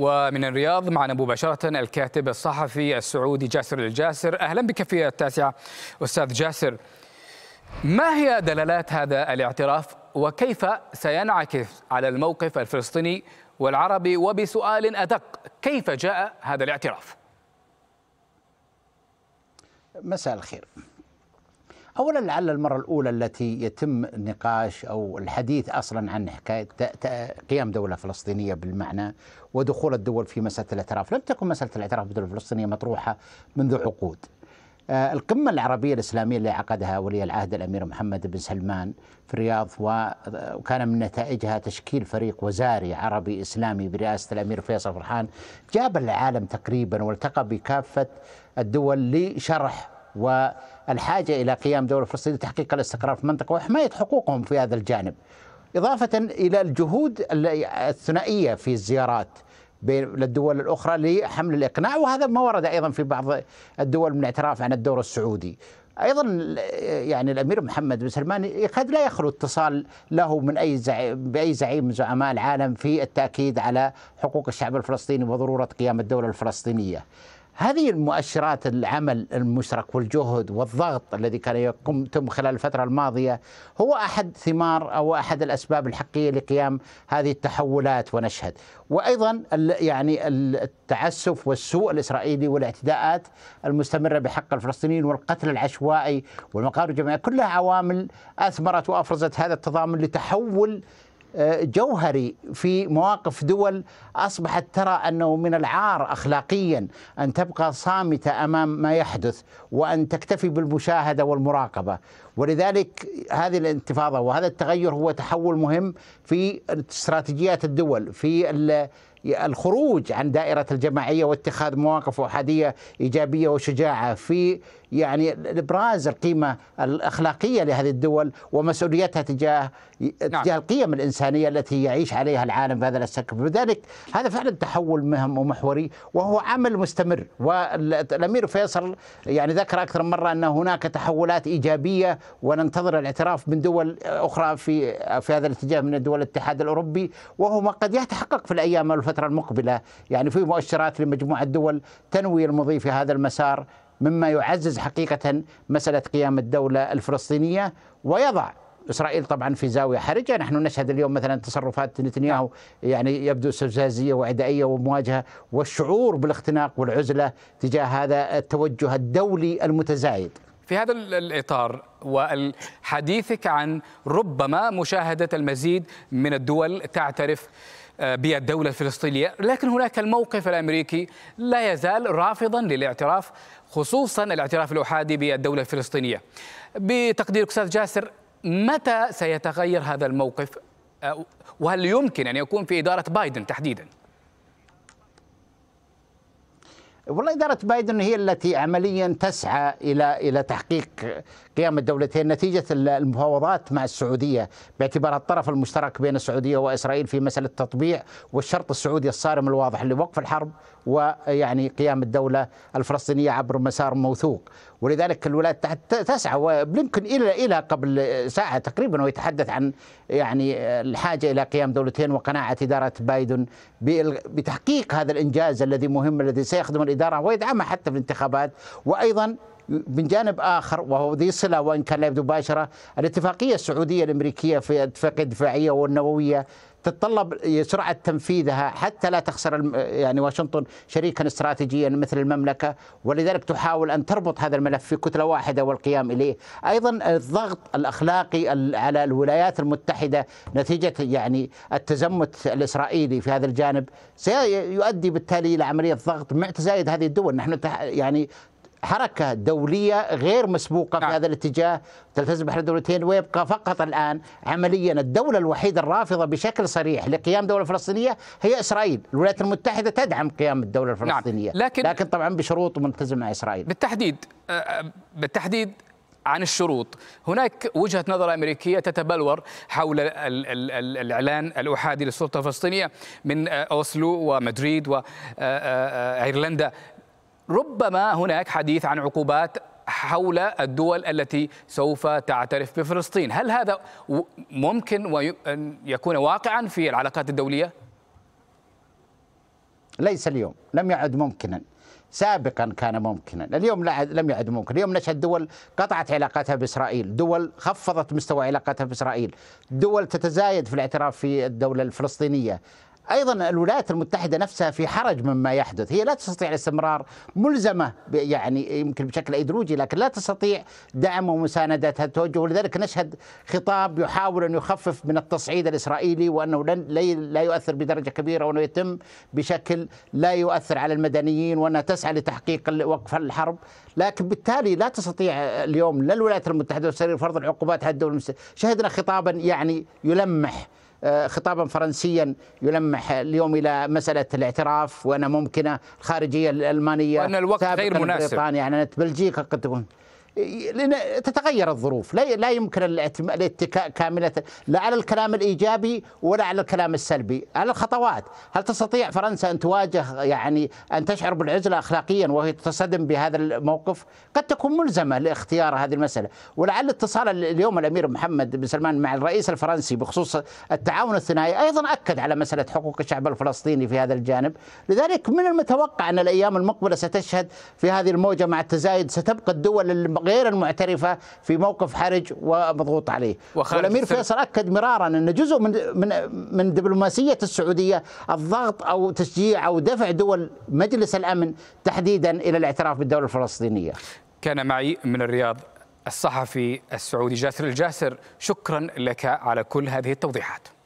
ومن الرياض معنا مباشرة الكاتب الصحفي السعودي جاسر الجاسر أهلا بك في التاسعة أستاذ جاسر ما هي دلالات هذا الاعتراف وكيف سينعكس على الموقف الفلسطيني والعربي وبسؤال أدق كيف جاء هذا الاعتراف مساء الخير أولا لعل المرة الأولى التي يتم نقاش أو الحديث أصلا عن حكاية قيام دولة فلسطينية بالمعنى ودخول الدول في مسألة الاعتراف لم تكن مسألة الاعتراف بالدولة الفلسطينية مطروحة منذ عقود آه، القمة العربية الإسلامية اللي عقدها ولي العهد الأمير محمد بن سلمان في الرياض وكان من نتائجها تشكيل فريق وزاري عربي إسلامي برئاسة الأمير فيصل فرحان جاب العالم تقريبا والتقى بكافة الدول لشرح والحاجة إلى قيام دولة فلسطينية لتحقيق الاستقرار في المنطقة وحماية حقوقهم في هذا الجانب إضافة إلى الجهود الثنائية في الزيارات للدول الأخرى لحمل الإقناع وهذا ما ورد أيضا في بعض الدول من اعتراف عن الدور السعودي ايضا يعني الامير محمد بن سلمان قد لا يخلو اتصال له من اي زعيم باي زعيم من زعماء العالم في التاكيد على حقوق الشعب الفلسطيني وضروره قيام الدوله الفلسطينيه. هذه المؤشرات العمل المشترك والجهد والضغط الذي كان يقوم خلال الفترة الماضية هو أحد ثمار أو أحد الأسباب الحقيقية لقيام هذه التحولات ونشهد وأيضا يعني التعسف والسوء الإسرائيلي والاعتداءات المستمرة بحق الفلسطينيين والقتل العشوائي والمقابر الجماعية كلها عوامل أثمرت وأفرزت هذا التضامن لتحول جوهري في مواقف دول اصبحت ترى انه من العار اخلاقيا ان تبقى صامته امام ما يحدث وان تكتفي بالمشاهده والمراقبه ولذلك هذه الانتفاضه وهذا التغير هو تحول مهم في استراتيجيات الدول في الخروج عن دائرة الجماعية واتخاذ مواقف أحادية إيجابية وشجاعة في يعني إبراز القيمة الأخلاقية لهذه الدول ومسؤوليتها تجاه نعم. تجاه القيم الإنسانية التي يعيش عليها العالم في هذا السقف لذلك هذا فعلا تحول مهم ومحوري وهو عمل مستمر والأمير فيصل يعني ذكر أكثر من مرة أن هناك تحولات إيجابية وننتظر الاعتراف من دول أخرى في في هذا الاتجاه من دول الاتحاد الأوروبي وهو ما قد يتحقق في الأيام الفترة المقبلة يعني في مؤشرات لمجموعة دول تنوي المضي في هذا المسار مما يعزز حقيقة مسألة قيام الدولة الفلسطينية ويضع اسرائيل طبعا في زاويه حرجه، نحن نشهد اليوم مثلا تصرفات نتنياهو يعني يبدو استفزازيه وعدائيه ومواجهه والشعور بالاختناق والعزله تجاه هذا التوجه الدولي المتزايد. في هذا الاطار وحديثك عن ربما مشاهده المزيد من الدول تعترف بالدولة الفلسطينية لكن هناك الموقف الأمريكي لا يزال رافضا للاعتراف خصوصا الاعتراف الأحادي بالدولة الفلسطينية بتقدير أستاذ جاسر متى سيتغير هذا الموقف وهل يمكن أن يكون في إدارة بايدن تحديداً؟ والله إدارة بايدن هي التي عمليا تسعى إلى إلى تحقيق قيام الدولتين نتيجة المفاوضات مع السعودية باعتبارها الطرف المشترك بين السعودية وإسرائيل في مسألة التطبيع والشرط السعودي الصارم الواضح لوقف الحرب ويعني قيام الدولة الفلسطينية عبر مسار موثوق ولذلك الولايات المتحدة تسعى وبلينكن إلى إلى قبل ساعة تقريبا ويتحدث عن يعني الحاجة إلى قيام دولتين وقناعة إدارة بايدن بتحقيق هذا الإنجاز الذي مهم الذي سيخدم الإدارة الاداره ويدعمها حتى في الانتخابات وايضا من جانب اخر وهو ذي صله وان كان لا يبدو مباشره الاتفاقيه السعوديه الامريكيه في الاتفاقيه الدفاعيه والنوويه تتطلب سرعه تنفيذها حتى لا تخسر يعني واشنطن شريكا استراتيجيا مثل المملكه ولذلك تحاول ان تربط هذا الملف في كتله واحده والقيام اليه، ايضا الضغط الاخلاقي على الولايات المتحده نتيجه يعني التزمت الاسرائيلي في هذا الجانب سيؤدي بالتالي الى عمليه ضغط مع تزايد هذه الدول، نحن يعني حركة دولية غير مسبوقة نعم. في هذا الاتجاه تلتزم بحل الدولتين ويبقى فقط الآن عمليا الدولة الوحيدة الرافضة بشكل صريح لقيام دولة فلسطينية هي إسرائيل الولايات المتحدة تدعم قيام الدولة نعم. الفلسطينية نعم. لكن, لكن طبعا بشروط وملتزم مع إسرائيل بالتحديد آه، بالتحديد عن الشروط هناك وجهة نظر أمريكية تتبلور حول الإعلان الأحادي للسلطة الفلسطينية من آه، أوسلو ومدريد وإيرلندا آه، ربما هناك حديث عن عقوبات حول الدول التي سوف تعترف بفلسطين هل هذا ممكن أن يكون واقعا في العلاقات الدولية؟ ليس اليوم لم يعد ممكنا سابقا كان ممكنا اليوم لم يعد ممكن اليوم نشهد دول قطعت علاقاتها بإسرائيل دول خفضت مستوى علاقاتها بإسرائيل دول تتزايد في الاعتراف في الدولة الفلسطينية ايضا الولايات المتحده نفسها في حرج مما يحدث، هي لا تستطيع الاستمرار ملزمه يعني يمكن بشكل ايديولوجي لكن لا تستطيع دعم ومسانده هذا التوجه ولذلك نشهد خطاب يحاول ان يخفف من التصعيد الاسرائيلي وانه لن لا يؤثر بدرجه كبيره وانه يتم بشكل لا يؤثر على المدنيين وانها تسعى لتحقيق وقف الحرب، لكن بالتالي لا تستطيع اليوم لا الولايات المتحده فرض العقوبات على الدول المسلمه، شهدنا خطابا يعني يلمح آه، خطابا فرنسيا يلمح اليوم الى مساله الاعتراف وان ممكنه الخارجيه الالمانيه وان الوقت غير مناسب بريطانيا يعني بلجيكا قد تكون تتغير الظروف لا لا يمكن الاتكاء كامله لا على الكلام الايجابي ولا على الكلام السلبي على الخطوات هل تستطيع فرنسا ان تواجه يعني ان تشعر بالعزله اخلاقيا وهي تصطدم بهذا الموقف قد تكون ملزمه لاختيار هذه المساله ولعل اتصال اليوم الامير محمد بن سلمان مع الرئيس الفرنسي بخصوص التعاون الثنائي ايضا اكد على مساله حقوق الشعب الفلسطيني في هذا الجانب لذلك من المتوقع ان الايام المقبله ستشهد في هذه الموجه مع التزايد ستبقى الدول غير المعترفه في موقف حرج ومضغوط عليه والامير فيصل اكد مرارا ان جزء من من من دبلوماسيه السعوديه الضغط او تشجيع او دفع دول مجلس الامن تحديدا الى الاعتراف بالدوله الفلسطينيه. كان معي من الرياض الصحفي السعودي جاسر الجاسر شكرا لك على كل هذه التوضيحات.